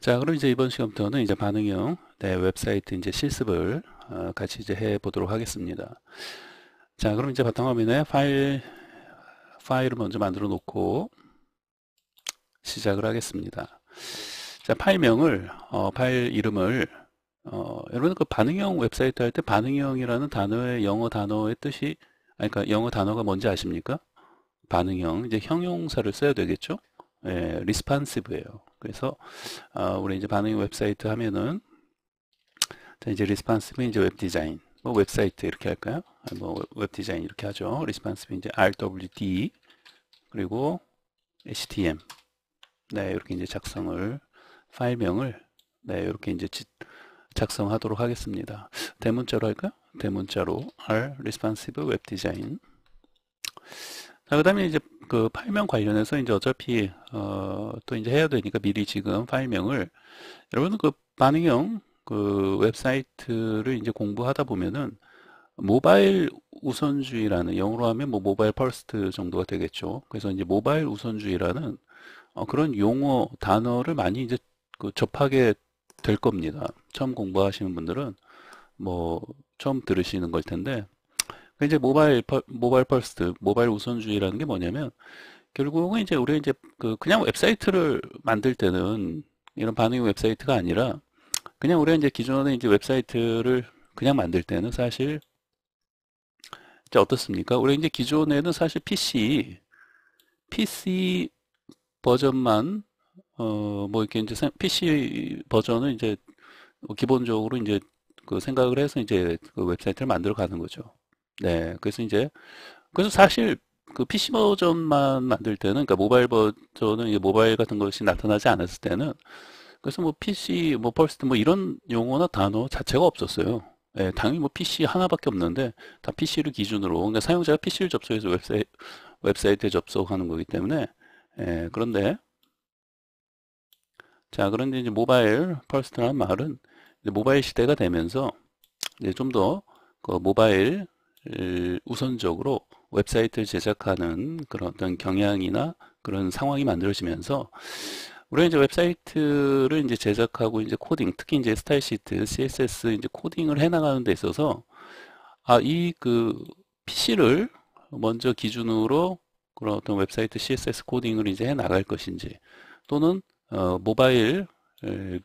자, 그럼 이제 이번 시간부터는 이제 반응형 네, 웹사이트 이제 실습을 어, 같이 이제 해 보도록 하겠습니다. 자, 그럼 이제 바탕화면에 파일 파일을 먼저 만들어 놓고 시작을 하겠습니다. 자, 파일명을 어, 파일 이름을 어, 여러분 그 반응형 웹사이트 할 때 반응형이라는 단어의 영어 단어의 뜻이 아니, 그러니까 영어 단어가 뭔지 아십니까? 반응형 이제 형용사를 써야 되겠죠? 예, 리스판시브예요. 그래서 어, 우리 이제 반응 웹사이트 하면은 자, 이제 리스판스는 이제 웹 디자인 뭐 웹사이트 이렇게 할까요? 아, 뭐웹 디자인 이렇게 하죠. 리스판스는 이제 RWD 그리고 HTM 네 이렇게 이제 작성을 파일명을 네 이렇게 이제 지, 작성하도록 하겠습니다. 대문자로 할까요? 대문자로 R responsive web design. 자, 그 다음에 이제 그 파일명 관련해서 이제 어차피 어, 또 이제 해야 되니까 미리 지금 파일명을 여러분은 그 반응형 그 웹사이트를 이제 공부하다 보면은 모바일 우선주의라는 영어로 하면 뭐 모바일 퍼스트 정도가 되겠죠. 그래서 이제 모바일 우선주의라는 어, 그런 용어 단어를 많이 이제 그 접하게 될 겁니다. 처음 공부하시는 분들은 뭐 처음 들으시는 걸 텐데 그 이제 모바일 모바일 퍼스트, 모바일 우선주의라는 게 뭐냐면 결국은 이제 우리 가 이제 그 그냥 웹사이트를 만들 때는 이런 반응 웹사이트가 아니라 그냥 우리가 이제 기존에 이제 웹사이트를 그냥 만들 때는 사실 이제 어떻습니까? 우리 가 이제 기존에는 사실 PC PC 버전만 어뭐 이렇게 이제 PC 버전은 이제 기본적으로 이제 그 생각을 해서 이제 그 웹사이트를 만들어 가는 거죠. 네, 그래서 이제 그래서 사실 그 PC 버전만 만들 때는 그니까 모바일 버전은 이제 모바일 같은 것이 나타나지 않았을 때는 그래서 뭐 PC 뭐 퍼스트 뭐 이런 용어나 단어 자체가 없었어요. 예, 당연히 뭐 PC 하나밖에 없는데 다 PC를 기준으로 그러니까 사용자가 PC를 접속해서 웹사이, 웹사이트에 접속하는 거기 때문에 예, 그런데 자 그런데 이제 모바일 퍼스트라는 말은 이제 모바일 시대가 되면서 이제 좀 더 그 모바일 우선적으로 웹사이트를 제작하는 그런 어떤 경향이나 그런 상황이 만들어지면서 우리가 이제 웹사이트를 이제 제작하고 이제 코딩, 특히 이제 스타일 시트, CSS 이제 코딩을 해 나가는 데 있어서 아, 이 그 PC를 먼저 기준으로 그런 어떤 웹사이트 CSS 코딩을 이제 해 나갈 것인지 또는 어, 모바일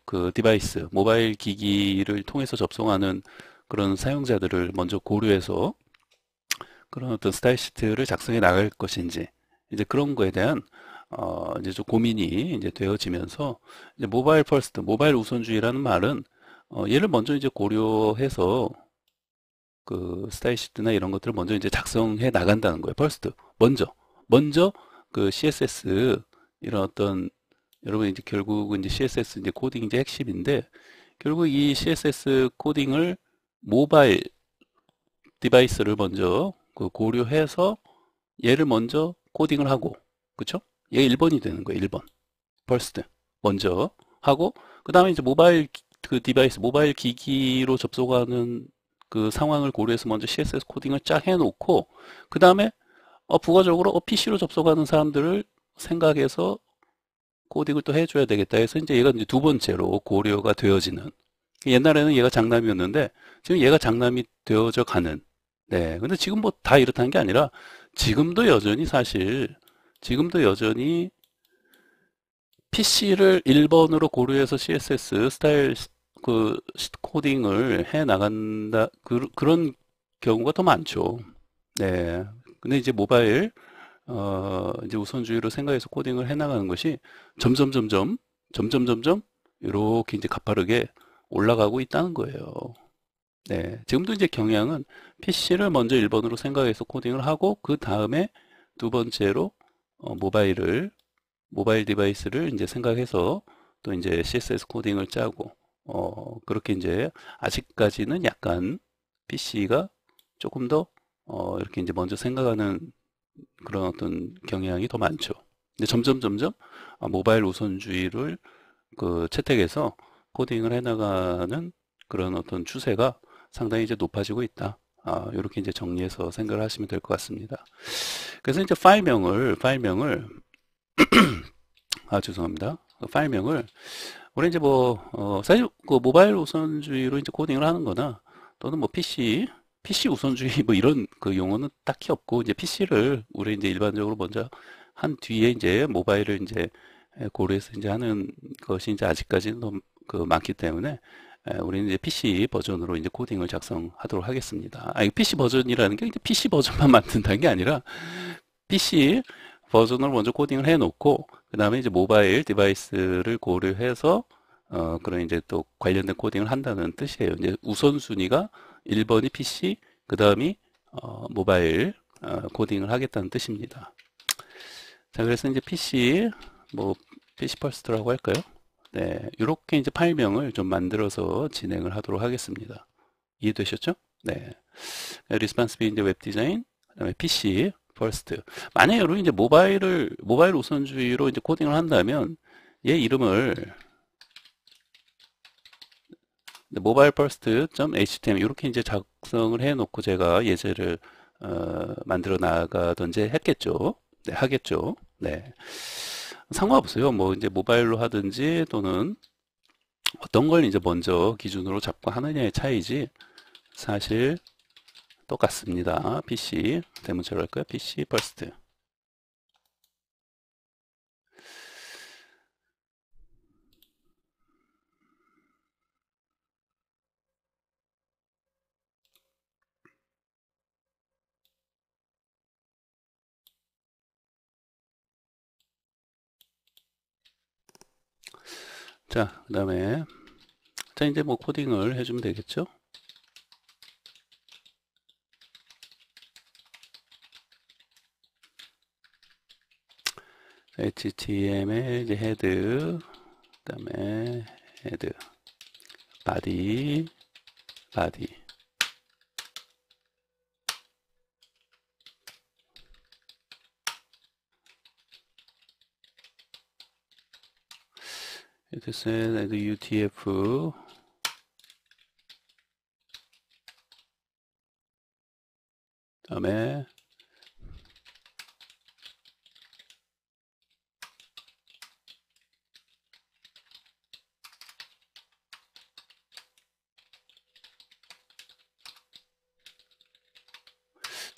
그 디바이스, 모바일 기기를 통해서 접속하는 그런 사용자들을 먼저 고려해서 그런 어떤 스타일 시트를 작성해 나갈 것인지 이제 그런 거에 대한 어 이제 좀 고민이 이제 되어지면서 이제 모바일 퍼스트, 모바일 우선주의라는 말은 어 얘를 먼저 이제 고려해서 그 스타일 시트나 이런 것들을 먼저 이제 작성해 나간다는 거예요. 퍼스트 먼저 먼저 그 CSS 이런 어떤 여러분 이제 결국은 이제 CSS 이제 코딩 이제 핵심인데 결국 이 CSS 코딩을 모바일 디바이스를 먼저 그 고려해서 얘를 먼저 코딩을 하고 그쵸? 얘 1번이 되는 거예요. 1번. 퍼스트 먼저 하고 그 다음에 이제 모바일 그 디바이스 모바일 기기로 접속하는 그 상황을 고려해서 먼저 CSS 코딩을 쫙 해놓고 그 다음에 어, 부가적으로 어, PC로 접속하는 사람들을 생각해서 코딩을 또 해줘야 되겠다 해서 이제 얘가 이제 두 번째로 고려가 되어지는 그 옛날에는 얘가 장남이었는데 지금 얘가 장남이 되어져 가는 네. 근데 지금 뭐 다 이렇다는 게 아니라 지금도 여전히 사실 지금도 여전히 PC를 1번으로 고려해서 CSS 스타일 그 코딩을 해 나간다 그, 런 경우가 더 많죠. 네. 근데 이제 모바일 어 이제 우선주의로 생각해서 코딩을 해 나가는 것이 점점 점점 점점 점점 이렇게 이제 가파르게 올라가고 있다는 거예요. 네, 지금도 이제 경향은 PC를 먼저 1번으로 생각해서 코딩을 하고 그 다음에 두 번째로 어, 모바일을 모바일 디바이스를 이제 생각해서 또 이제 CSS 코딩을 짜고 어, 그렇게 이제 아직까지는 약간 PC가 조금 더 어, 이렇게 이제 먼저 생각하는 그런 어떤 경향이 더 많죠. 근데 점점 점점 아, 모바일 우선주의를 그 채택해서 코딩을 해나가는 그런 어떤 추세가 상당히 이제 높아지고 있다. 아, 이렇게 이제 정리해서 생각을 하시면 될 것 같습니다. 그래서 이제 파일명을 파일명을 아 죄송합니다. 그 파일명을 우리 이제 뭐 어, 사실 그 모바일 우선주의로 이제 코딩을 하는거나 또는 뭐 PC PC 우선주의 뭐 이런 그 용어는 딱히 없고 이제 PC를 우리 이제 일반적으로 먼저 한 뒤에 이제 모바일을 이제 고려해서 이제 하는 것이 이제 아직까지는 너그 많기 때문에 예, 우리는 이제 PC 버전으로 이제 코딩을 작성하도록 하겠습니다. 아니, PC 버전이라는 게 PC 버전만 만든다는 게 아니라 PC 버전을 먼저 코딩을 해놓고 그 다음에 이제 모바일 디바이스를 고려해서 어, 그런 이제 또 관련된 코딩을 한다는 뜻이에요. 이제 우선순위가 1번이 PC, 그 다음이 어, 모바일 어, 코딩을 하겠다는 뜻입니다. 자, 그래서 이제 PC, 뭐, PC 퍼스트라고 할까요? 네, 이렇게 이제 파일명을 좀 만들어서 진행을 하도록 하겠습니다. 이해되셨죠? 네. 리스판스비 이제 웹 디자인, 그다음에 PC, 퍼스트. 만약 여러분 이제 모바일을 모바일 우선주의로 이제 코딩을 한다면 얘 이름을 네, 모바일 퍼스트.html 이렇게 이제 작성을 해 놓고 제가 예제를 어, 만들어 나가던지 했겠죠. 네, 하겠죠. 네. 상관없어요. 뭐 이제 모바일로 하든지 또는 어떤 걸 이제 먼저 기준으로 잡고 하느냐의 차이지 사실 똑같습니다. PC 대문자로 할까요? PC 퍼스트 자, 그 다음에 자 이제 뭐 코딩을 해주면 되겠죠? HTML 이제 헤드 그다음에 헤드 바디 바디 이렇게 s e n and utf 다음에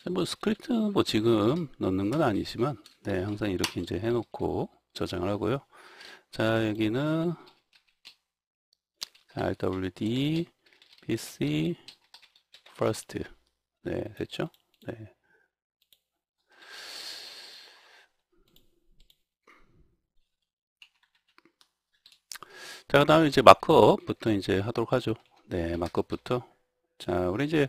뭐스크립트뭐 지금 넣는 건 아니지만 네 항상 이렇게 이제 해놓고 저장을 하고요. 자, 여기는 RWD, p c first. 네, 됐죠? 네. 자, 그 다음에 이제 마크업부터 이제 하도록 하죠. 네, 마크업부터. 자, 우리 이제,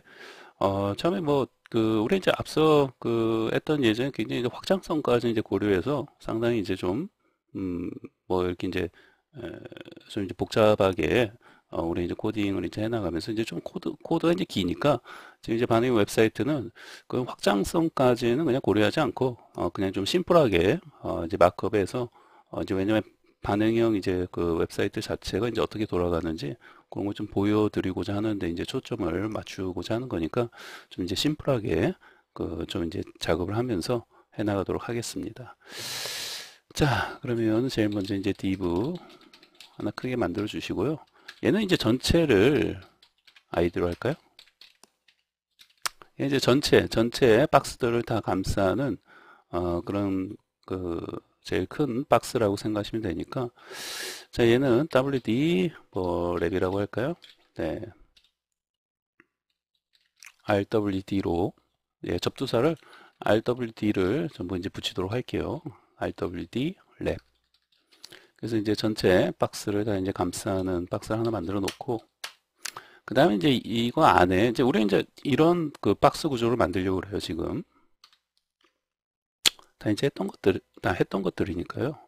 어, 처음에 뭐, 그, 우리 이제 앞서 그, 했던 예전 굉장히 이제 확장성까지 이제 고려해서 상당히 이제 좀, 음, 뭐 이렇게 이제 좀 이제 복잡하게 어, 우리 이제 코딩을 이제 해나가면서 이제 좀 코드 코드가 이제 기니까 지금 이제 반응 웹사이트는 그 확장성까지는 그냥 고려하지 않고 어, 그냥 좀 심플하게 어, 이제 마크업에서 어, 이제 왜냐면 반응형 이제 그 웹사이트 자체가 이제 어떻게 돌아가는지 그런 걸 좀 보여드리고자 하는데 이제 초점을 맞추고자 하는 거니까 좀 이제 심플하게 그 좀 이제 작업을 하면서 해나가도록 하겠습니다. 자, 그러면 제일 먼저 이제 div 하나 크게 만들어 주시고요. 얘는 이제 전체를 아이디로 할까요? 이제 전체, 전체 박스들을 다 감싸는 어, 그런 그 제일 큰 박스라고 생각하시면 되니까 자 얘는 WD 뭐 랩이라고 할까요? 네. RWD로 예, 접두사를 RWD를 전부 이제 붙이도록 할게요. rwd 랩 그래서 이제 전체 박스를 다 이제 감싸는 박스를 하나 만들어 놓고 그 다음에 이제 이거 안에 이제 우리 이제 이런 그 박스 구조를 만들려고 그래요 지금 다 이제 했던 것들 다 했던 것들이니까요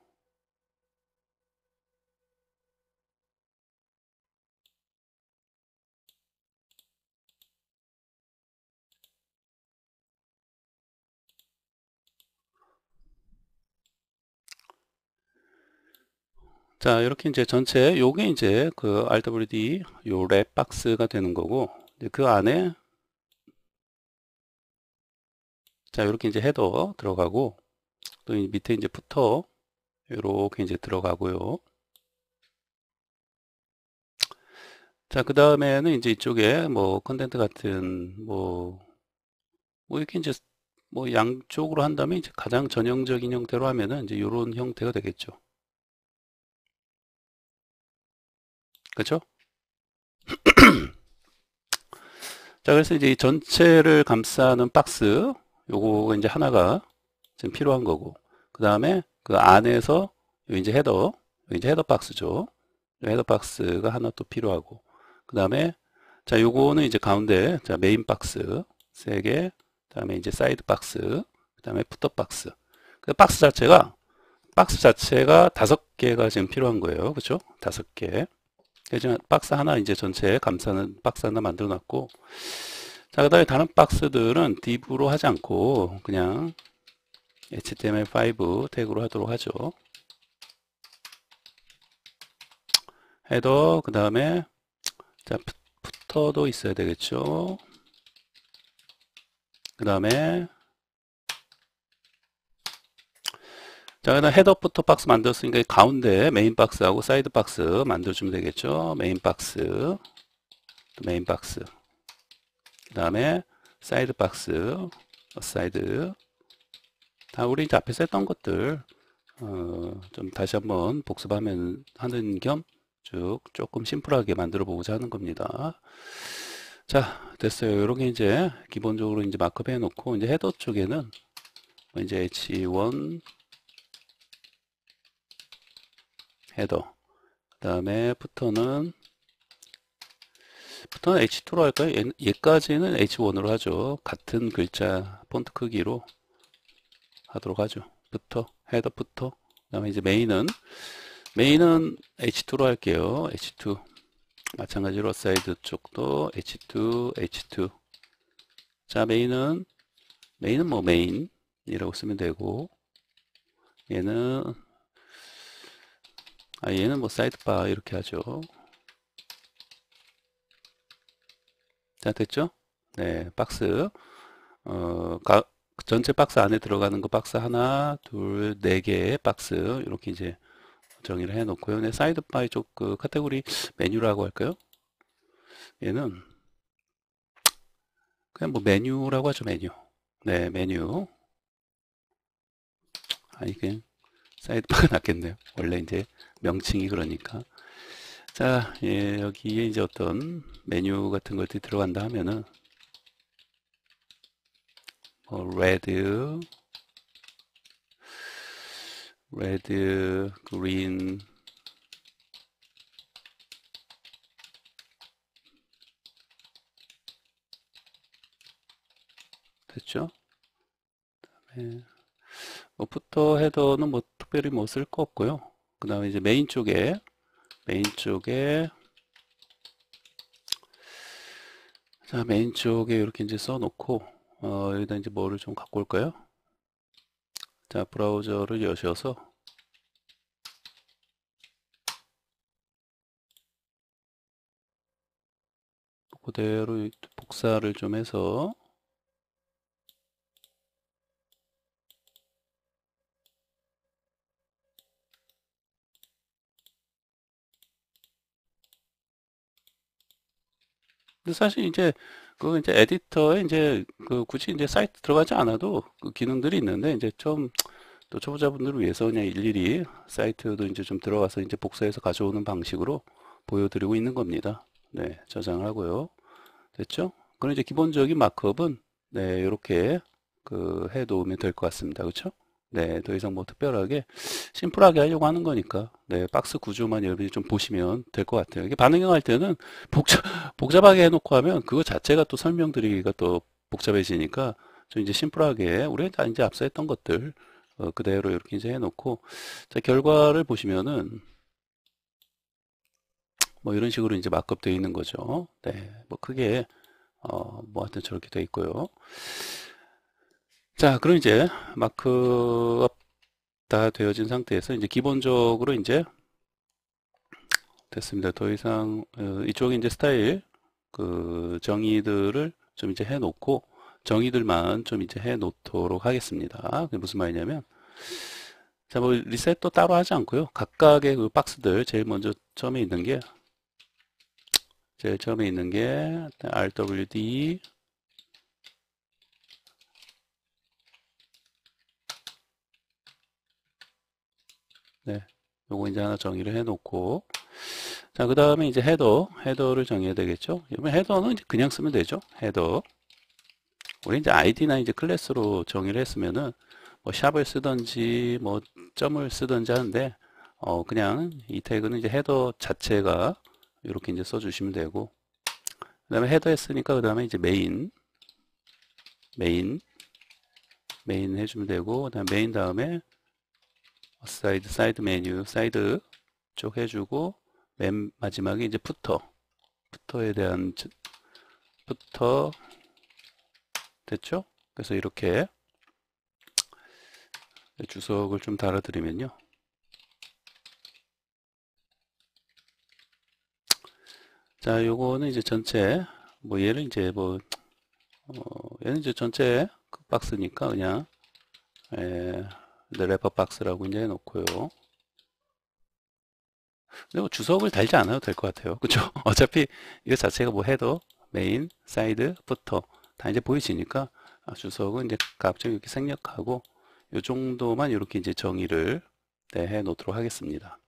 자, 이렇게 이제 전체, 요게 이제 그 RWD 요 랩 박스가 되는 거고, 그 안에 자, 이렇게 이제 헤더 들어가고, 또 밑에 이제 푸터 이렇게 이제 들어가고요. 자, 그 다음에는 이제 이쪽에 뭐 컨텐트 같은 뭐, 뭐 이렇게 이제 뭐 양쪽으로 한다면 이제 가장 전형적인 형태로 하면은 이제 요런 형태가 되겠죠. 그렇죠? 자, 그래서 이제 전체를 감싸는 박스 요거 이제 하나가 지금 필요한 거고 그 다음에 그 안에서 이제 헤더 이제 헤더 박스죠. 헤더 박스가 하나 또 필요하고 그 다음에 자 요거는 이제 가운데 자 메인 박스 세개 그 다음에 이제 사이드 박스 그 다음에 푸터 박스 그 박스 자체가 박스 자체가 다섯 개가 지금 필요한 거예요 그죠 다섯 개 그래서 박스 하나 이제 전체에 감싸는 박스 하나 만들어 놨고 자, 그 다음에 다른 박스들은 div로 하지 않고 그냥 html5 태그로 하도록 하죠. 헤더, 그 다음에 자, 푸터도 있어야 되겠죠. 그 다음에 자, 그다음 헤더부터 박스 만들었으니까 가운데 메인 박스하고 사이드 박스 만들어주면 되겠죠. 메인 박스, 메인 박스, 그 다음에 사이드 박스, 사이드. 다 우리 이제 앞에서 했던 것들 어, 좀 다시 한번 복습하면 하는 겸 쭉 조금 심플하게 만들어 보고자 하는 겁니다. 자, 됐어요. 요렇게 이제 기본적으로 이제 마크업 해놓고 이제 헤더 쪽에는 뭐 이제 H1 e 헤더 그 다음에 부터는 부터는 H2로 할까요? 얘, 까지는 H1으로 하죠. 같은 글자 폰트 크기로 하도록 하죠. 부터 헤더 부터 그 다음에 이제 메인은 메인은 H2로 할게요. H2 마찬가지로 사이드 쪽도 H2 H2 자 메인은 메인은 뭐 메인이라고 쓰면 되고 얘는 아, 얘는 뭐 사이드바 이렇게 하죠. 자, 됐죠? 네, 박스. 어, 가, 전체 박스 안에 들어가는 거 박스 하나, 둘, 네 개의 박스. 이렇게 이제 정의를 해 놓고요. 네, 사이드바 이쪽 그 카테고리 메뉴라고 할까요? 얘는 그냥 뭐 메뉴라고 하죠, 메뉴. 네, 메뉴. 아, 이게 사이드바가 낫겠네요. 원래 이제 명칭이 그러니까. 자, 예, 여기에 이제 어떤 메뉴 같은 것들이 들어간다 하면은, 뭐, 레드, 레드, 그린, 됐죠? 그다음에 뭐부터 헤더는 뭐 특별히 뭐 쓸 거 없고요. 그 다음에 이제 메인 쪽에 메인 쪽에 자 메인 쪽에 이렇게 이제 써놓고 어, 여기다 이제 뭐를 좀 갖고 올까요? 자 브라우저를 여셔서 그대로 복사를 좀 해서 근데 사실 이제 그 이제 에디터에 이제 그 굳이 이제 사이트 들어가지 않아도 그 기능들이 있는데 이제 좀 또 초보자분들을 위해서 그냥 일일이 사이트도 이제 좀 들어가서 이제 복사해서 가져오는 방식으로 보여드리고 있는 겁니다. 네, 저장을 하고요. 됐죠? 그럼 이제 기본적인 마크업은 네, 이렇게 그 해놓으면 될 것 같습니다. 그렇죠? 네, 더 이상 뭐 특별하게 심플하게 하려고 하는 거니까 네, 박스 구조만 여러분이 좀 보시면 될 것 같아요. 이게 반응형할 때는 복잡, 복잡하게 해놓고 하면 그거 자체가 또 설명드리기가 또 복잡해지니까 좀 이제 심플하게 우리가 이제 앞서 했던 것들 어, 그대로 이렇게 이제 해놓고 자, 결과를 보시면은 뭐 이런 식으로 이제 막급되어 있는 거죠. 네, 뭐 크게 어, 뭐 하여튼 저렇게 돼 있고요. 자, 그럼 이제 마크업 다 되어진 상태에서 이제 기본적으로 이제 됐습니다. 더 이상 어, 이쪽에 이제 스타일 그 정의들을 좀 이제 해놓고 정의들만 좀 이제 해놓도록 하겠습니다. 그게 무슨 말이냐면 자, 뭐 리셋도 따로 하지 않고요. 각각의 그 박스들 제일 먼저 처음에 있는 게 제일 처음에 있는 게 RWD 네. 요거 이제 하나 정의를 해놓고 자그 다음에 이제 헤더 헤더를 정해야 되겠죠 그러면 헤더는 이제 그냥 쓰면 되죠 헤더 우리 이제 아이디나 이제 클래스로 정의를 했으면은 뭐 샵을 쓰든지 뭐 점을 쓰든지 하는데 어 그냥 이 태그는 이제 헤더 자체가 이렇게 이제 써주시면 되고 그 다음에 헤더 했으니까 그 다음에 이제 메인 메인 메인 해주면 되고 그 다음 메인 다음에 사이드 사이드 메뉴 사이드 쪽 해주고 맨 마지막에 이제 푸터 푸터에 대한 푸터 됐죠? 그래서 이렇게 주석을 좀 달아드리면요. 자, 요거는 이제 전체, 뭐얘는 이제 뭐, 어, 얘는 이제 전체 그 박스니까 그냥, 예, 레퍼 네, 박스라고 이제 놓고요 근데 뭐 주석을 달지 않아도 될 것 같아요. 그쵸? 어차피 이거 자체가 뭐 해도 메인, 사이드, 부터 다 이제 보이시니까 아, 주석은 이제 값좀 이렇게 생략하고 요 정도만 이렇게 이제 정의를 네, 해 놓도록 하겠습니다.